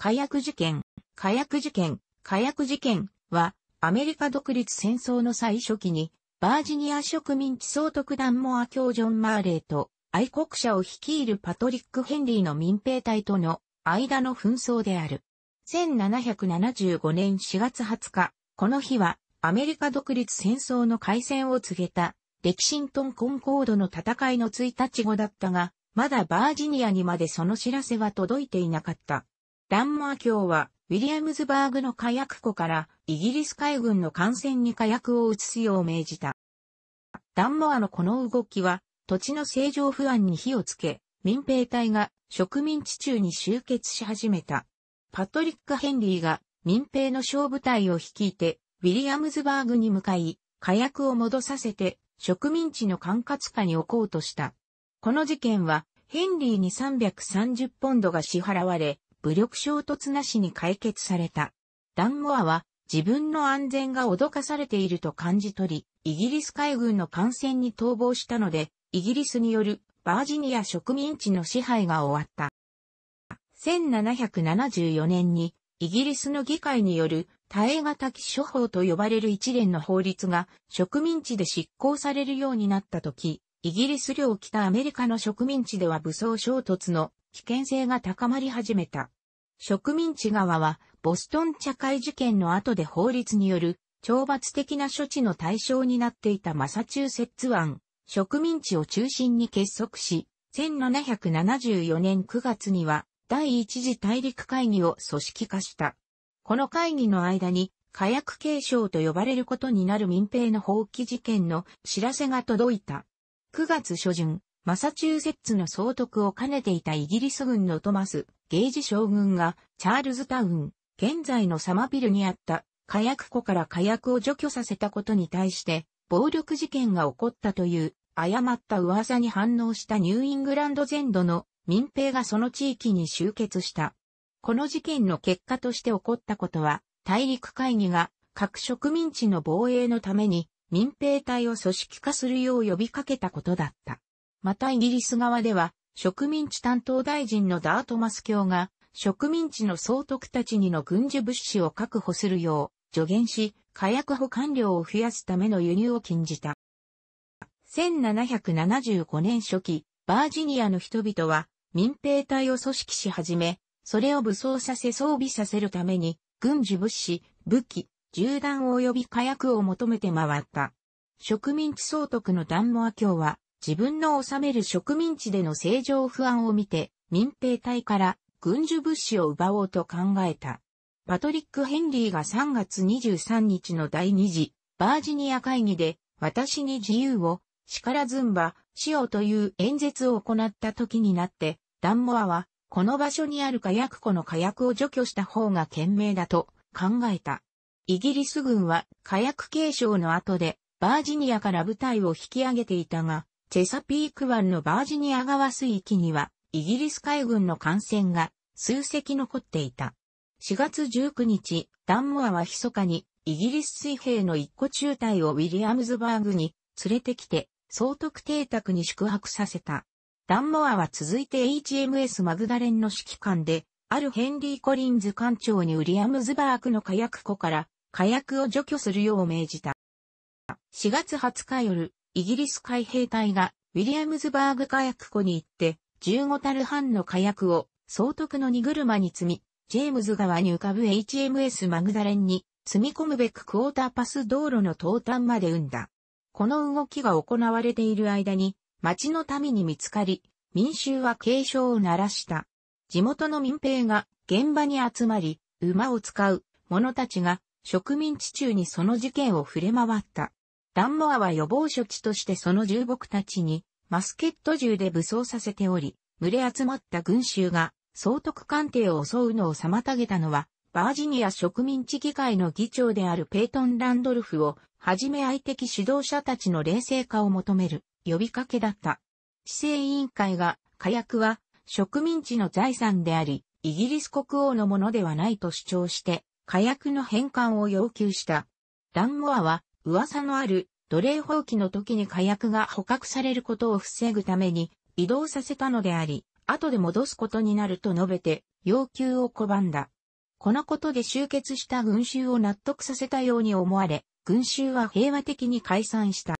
火薬事件、火薬事件、火薬事件は、アメリカ独立戦争の最初期に、バージニア植民地総督団モア教ジョン・マーレーと、愛国者を率いるパトリック・ヘンリーの民兵隊との間の紛争である。1775年4月20日、この日はアメリカ独立戦争の開戦を告げたレキシントン・コンコードの戦いの1日後だったが、まだバージニアにまでその知らせは届いていなかった。ランマー教は、ウィリアムズバーグの火薬庫からイギリス海軍の艦船に火薬を移すよう命じた。ダンモアのこの動きは、土地の正常不安に火をつけ、民兵隊が植民地中に集結し始めた。パトリック・ヘンリーが民兵の小部隊を率いて、ウィリアムズバーグに向かい、火薬を戻させて、植民地の管轄下に置こうとした。この事件は、ヘンリーに330ポンドが支払われ、武力衝突なしに解決された。ダンモアは自分の安全が脅かされていると感じ取り、イギリス海軍の艦船に逃亡したので、イギリスによるバージニア植民地の支配が終わった。1774年にイギリスの議会による耐え難き処方と呼ばれる一連の法律が植民地で執行されるようになった時、イギリス領北アメリカの植民地では武装衝突の危険性が高まり始めた。植民地側は、ボストン茶会事件の後で法律による懲罰的な処置の対象になっていたマサチューセッツ湾、植民地を中心に結束し、1774年9月には第一次大陸会議を組織化した。この会議の間に火薬継承と呼ばれることになる民兵の放棄事件の知らせが届いた。9月初旬、マサチューセッツの総督を兼ねていたイギリス軍のトマス、ゲージ将軍が、チャールズタウン、現在のサマビルにあった火薬庫から火薬を除去させたことに対して、暴力事件が起こったという、誤った噂に反応したニューイングランド全土の民兵がその地域に集結した。この事件の結果として起こったことは、大陸会議が各植民地の防衛のために民兵隊を組織化するよう呼びかけたことだった。またイギリス側では、植民地担当大臣のダートマス卿が、植民地の総督たちにの軍需物資を確保するよう助言し、火薬保管量を増やすための輸入を禁じた。1775年初期、バージニアの人々は民兵隊を組織し始め、それを武装させ装備させるために、軍需物資、武器、銃弾及び火薬を求めて回った。植民地総督のダンモア教は、自分の治める植民地での政情不安を見て、民兵隊から軍需物資を奪おうと考えた。パトリック・ヘンリーが3月23日の第2次バージニア会議で私に自由を力ずんばしようという演説を行った時になって、ダンモアはこの場所にある火薬庫の火薬を除去した方が賢明だと考えた。イギリス軍は火薬継承の後でバージニアから部隊を引き上げていたが、チェサピーク湾のバージニア川水域には、イギリス海軍の艦船が数隻残っていた。4月19日、ダンモアは密かにイギリス水兵の一個中隊をウィリアムズバーグに連れてきて、総督邸宅に宿泊させた。ダンモアは続いて HMS マグダレンの指揮官で、あるヘンリー・コリンズ艦長にウィリアムズバーグの火薬庫から火薬を除去するよう命じた。4月20日夜、イギリス海兵隊がウィリアムズバーグ火薬庫に行って、15たる半の火薬を総督の荷車に積み、ジェームズ川に浮かぶ HMS マグダレンに積み込むべくクォーターパス道路の東端まで生んだ。この動きが行われている間に、町の民に見つかり、民衆は警鐘を鳴らした。地元の民兵が現場に集まり、馬を使う者たちが植民地中にその事件を触れ回った。ダンモアは予防処置としてその重木たちに、マスケット銃で武装させており、群れ集まった群衆が、総督官邸を襲うのを妨げたのは、バージニア植民地議会の議長であるペイトン・ランドルフを、はじめ愛的指導者たちの冷静化を求める呼びかけだった。地政委員会が、火薬は植民地の財産であり、イギリス国王のものではないと主張して、火薬の返還を要求した。ランモアは噂のある奴隷放棄の時に火薬が捕獲されることを防ぐために移動させたのであり、後で戻すことになると述べて要求を拒んだ。このことで集結した群衆を納得させたように思われ、群衆は平和的に解散した。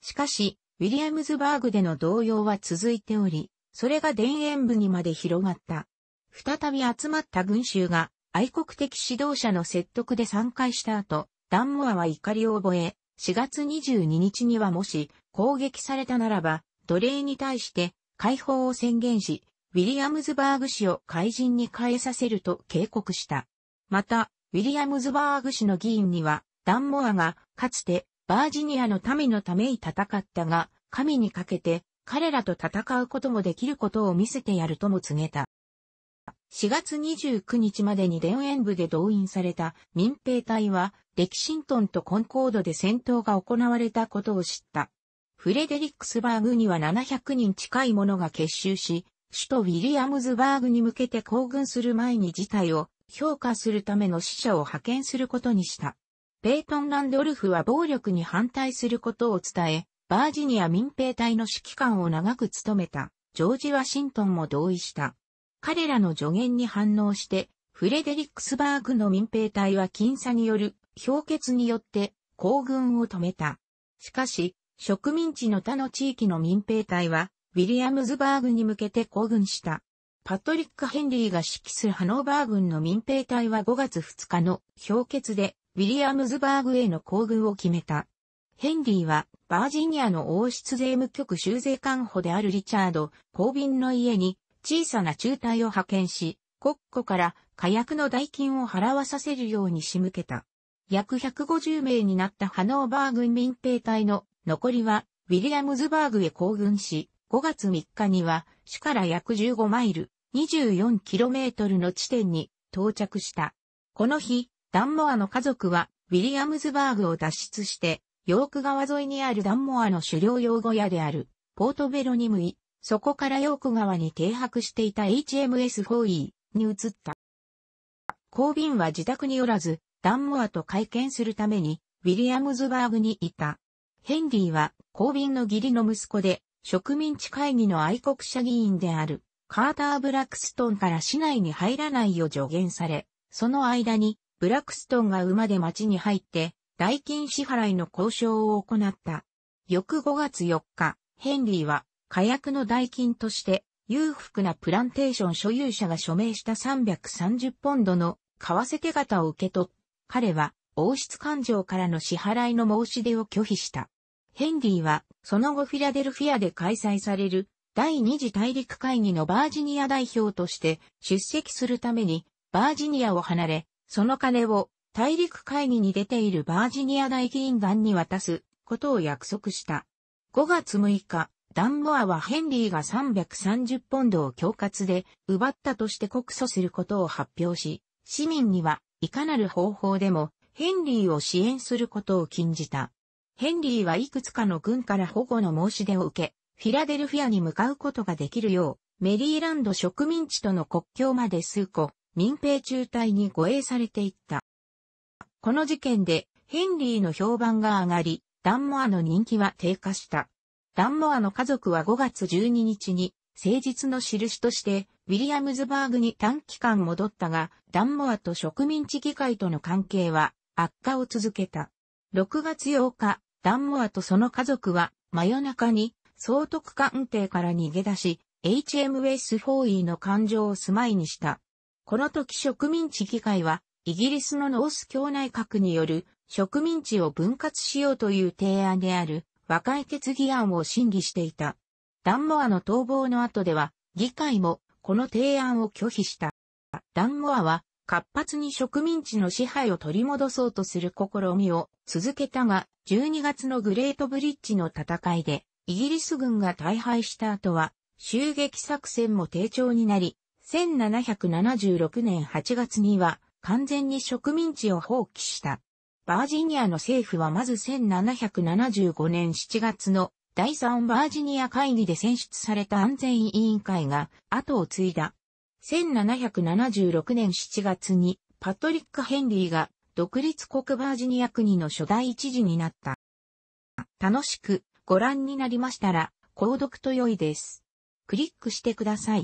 しかし、ウィリアムズバーグでの動揺は続いており、それが田園部にまで広がった。再び集まった群衆が愛国的指導者の説得で参加した後、ダンモアは怒りを覚え、4月22日にはもし攻撃されたならば、奴隷に対して解放を宣言し、ウィリアムズバーグ氏を怪人に変えさせると警告した。また、ウィリアムズバーグ氏の議員には、ダンモアがかつてバージニアの民のために戦ったが、神にかけて彼らと戦うこともできることを見せてやるとも告げた。4月29日までに田園部で動員された民兵隊は、レキシントンとコンコードで戦闘が行われたことを知った。フレデリックスバーグには700人近い者が結集し、首都ウィリアムズバーグに向けて行軍する前に事態を評価するための死者を派遣することにした。ペイトン・ランドルフは暴力に反対することを伝え、バージニア民兵隊の指揮官を長く務めた、ジョージ・ワシントンも同意した。彼らの助言に反応して、フレデリックスバーグの民兵隊は僅差による氷結によって行軍を止めた。しかし、植民地の他の地域の民兵隊は、ウィリアムズバーグに向けて行軍した。パトリック・ヘンリーが指揮するハノーバー軍の民兵隊は5月2日の氷結で、ウィリアムズバーグへの行軍を決めた。ヘンリーは、バージニアの王室税務局州税官補であるリチャード・公便の家に、小さな中隊を派遣し、国庫から火薬の代金を払わさせるように仕向けた。約150名になったハノーバー軍民兵隊の残りはウィリアムズバーグへ行軍し、5月3日には市から約15マイル、24km の地点に到着した。この日、ダンモアの家族はウィリアムズバーグを脱出して、ヨーク川沿いにあるダンモアの狩猟用小屋であるポートベロニムイ、そこからヨーク川に停泊していた HMS4E に移った。公便は自宅におらず、ダンモアと会見するために、ウィリアムズバーグにいた。ヘンリーは、公便の義理の息子で、植民地会議の愛国者議員である、カーター・ブラックストンから市内に入らないよう助言され、その間に、ブラックストンが馬で町に入って、代金支払いの交渉を行った。翌5月4日、ヘンリーは火薬の代金として、裕福なプランテーション所有者が署名した330ポンドの為替手形を受け取っ、彼は王室勘定からの支払いの申し出を拒否した。ヘンリーは、その後フィラデルフィアで開催される第二次大陸会議のバージニア代表として出席するためにバージニアを離れ、その金を大陸会議に出ているバージニア大議員団に渡すことを約束した。5月6日、ダンモアはヘンリーが330ポンドを恐喝で奪ったとして告訴することを発表し、市民にはいかなる方法でもヘンリーを支援することを禁じた。ヘンリーはいくつかの軍から保護の申し出を受け、フィラデルフィアに向かうことができるよう、メリーランド植民地との国境まで数個、民兵中隊に護衛されていった。この事件で、ヘンリーの評判が上がり、ダンモアの人気は低下した。ダンモアの家族は5月12日に、誠実の印として、ウィリアムズバーグに短期間戻ったが、ダンモアと植民地議会との関係は悪化を続けた。6月8日、ダンモアとその家族は真夜中に総督官邸から逃げ出し、HM s 4 e フォーーの感情を住まいにした。この時植民地議会は、イギリスのノース教内閣による植民地を分割しようという提案である和解決議案を審議していた。ダンモアの逃亡の後では、議会もこの提案を拒否した。ダンモアは活発に植民地の支配を取り戻そうとする試みを続けたが、12月のグレートブリッジの戦いで、イギリス軍が大敗した後は、襲撃作戦も低調になり、1776年8月には完全に植民地を放棄した。バージニアの政府はまず1775年7月の第3バージニア会議で選出された安全委員会が後を継いだ。1776年7月にパトリック・ヘンリーが独立国バージニア国の初代一時になった。楽しくご覧になりましたら、購読と良いです。クリックしてください。